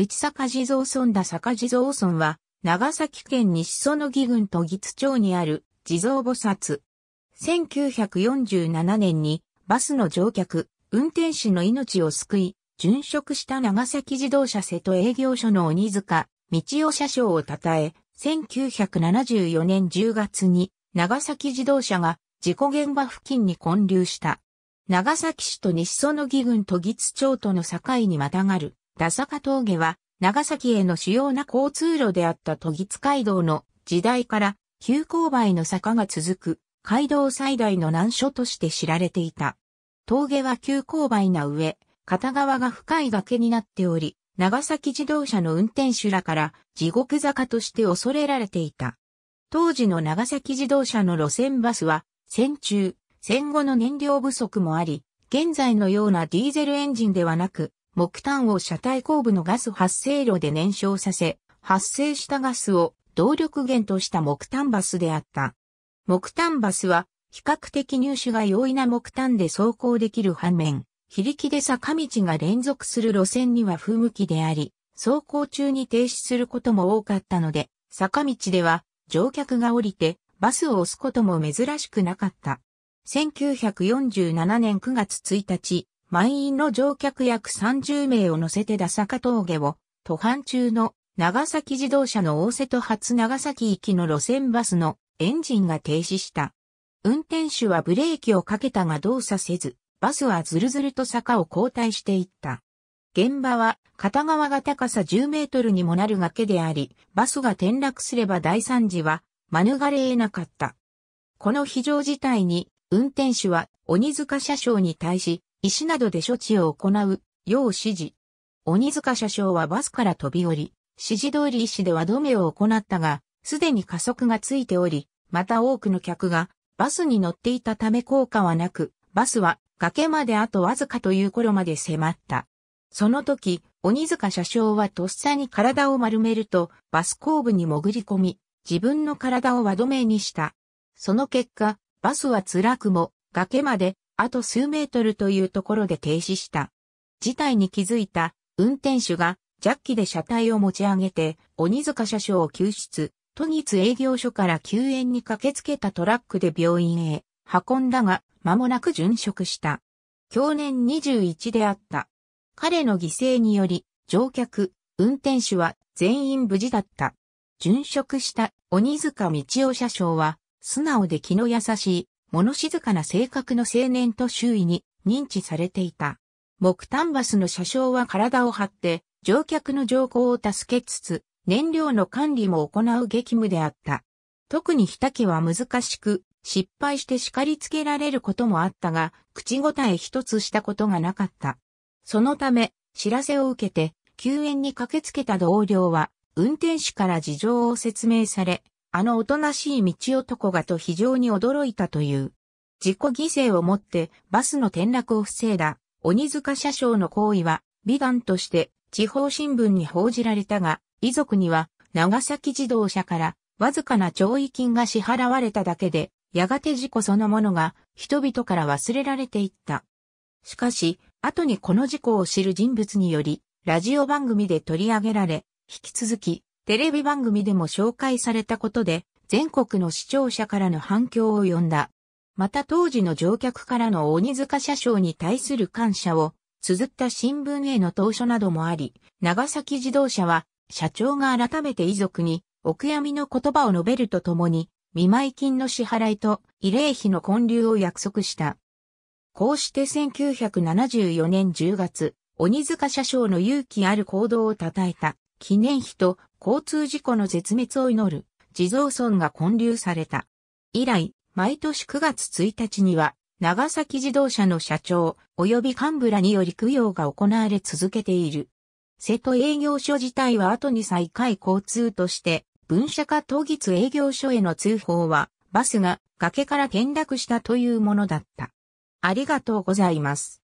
内坂地蔵村だ坂地蔵村は、長崎県西園木郡都木津町にある地蔵菩薩。1947年にバスの乗客、運転手の命を救い、殉職した長崎自動車瀬戸営業所の鬼塚、道夫車掌を称え、1974年10月に長崎自動車が事故現場付近に混流した。長崎市と西園木郡都木津町との境にまたがる田坂峠は、長崎への主要な交通路であった都議街道の時代から急勾配の坂が続く街道最大の難所として知られていた。峠は急勾配な上、片側が深い崖になっており、長崎自動車の運転手らから地獄坂として恐れられていた。当時の長崎自動車の路線バスは、戦中、戦後の燃料不足もあり、現在のようなディーゼルエンジンではなく、木炭を車体後部のガス発生炉で燃焼させ、発生したガスを動力源とした木炭バスであった。木炭バスは比較的入手が容易な木炭で走行できる反面、非力で坂道が連続する路線には不向きであり、走行中に停止することも多かったので、坂道では乗客が降りてバスを押すことも珍しくなかった。1947年9月1日、満員の乗客約30名を乗せて打坂峠を、途半中の長崎自動車の大瀬戸発長崎行きの路線バスのエンジンが停止した。運転手はブレーキをかけたが動作せず、バスはずるずると坂を後退していった。現場は片側が高さ10メートルにもなる崖であり、バスが転落すれば大惨事は免れ得なかった。この非常事態に運転手は鬼塚車掌に対し石などで処置を行う、要指示。鬼塚車掌はバスから飛び降り、指示通り医師では止めを行ったが、すでに加速がついており、また多くの客がバスに乗っていたため効果はなく、バスは崖まであとわずかという頃まで迫った。その時、鬼塚車掌はとっさに体を丸めると、バス後部に潜り込み、自分の体を輪止めにした。その結果、バスは辛くも崖まであと数メートルというところで停止した。事態に気づいた運転手がジャッキで車体を持ち上げて鬼塚車掌を救出、都立営業所から救援に駆けつけたトラックで病院へ運んだが間もなく殉職した。去年21であった。彼の犠牲により乗客、運転手は全員無事だった。殉職した鬼塚道夫車掌は素直で気の優しい物静かな性格の青年と周囲に認知されていた。木炭バスの車掌は体を張って、乗客の乗降を助けつつ、燃料の管理も行う激務であった。特に日竹は難しく、失敗して叱りつけられることもあったが、口答え一つしたことがなかった。そのため、知らせを受けて、救援に駆けつけた同僚は、運転手から事情を説明され、あのおとなしい道男がと非常に驚いたという。自己犠牲をもってバスの転落を防いだ鬼塚車掌の行為は美談として地方新聞に報じられたが、遺族には長崎自動車からわずかな懲役金が支払われただけで、やがて事故そのものが人々から忘れられていった。しかし、後にこの事故を知る人物により、ラジオ番組で取り上げられ、引き続きテレビ番組でも紹介されたことで、全国の視聴者からの反響を呼んだ。また当時の乗客からの鬼塚車掌に対する感謝を綴った新聞への投書などもあり、長崎自動車は社長が改めて遺族にお悔やみの言葉を述べるとともに、見舞金の支払いと慰霊費の混流を約束した。こうして1974年10月、鬼塚車掌の勇気ある行動を称えた記念碑と交通事故の絶滅を祈る地蔵村が建立された。以来、毎年9月1日には、長崎自動車の社長及び幹部らにより供養が行われ続けている。瀬戸営業所自体は後に再開交通として、分社化当日営業所への通報は、バスが崖から転落したというものだった。ありがとうございます。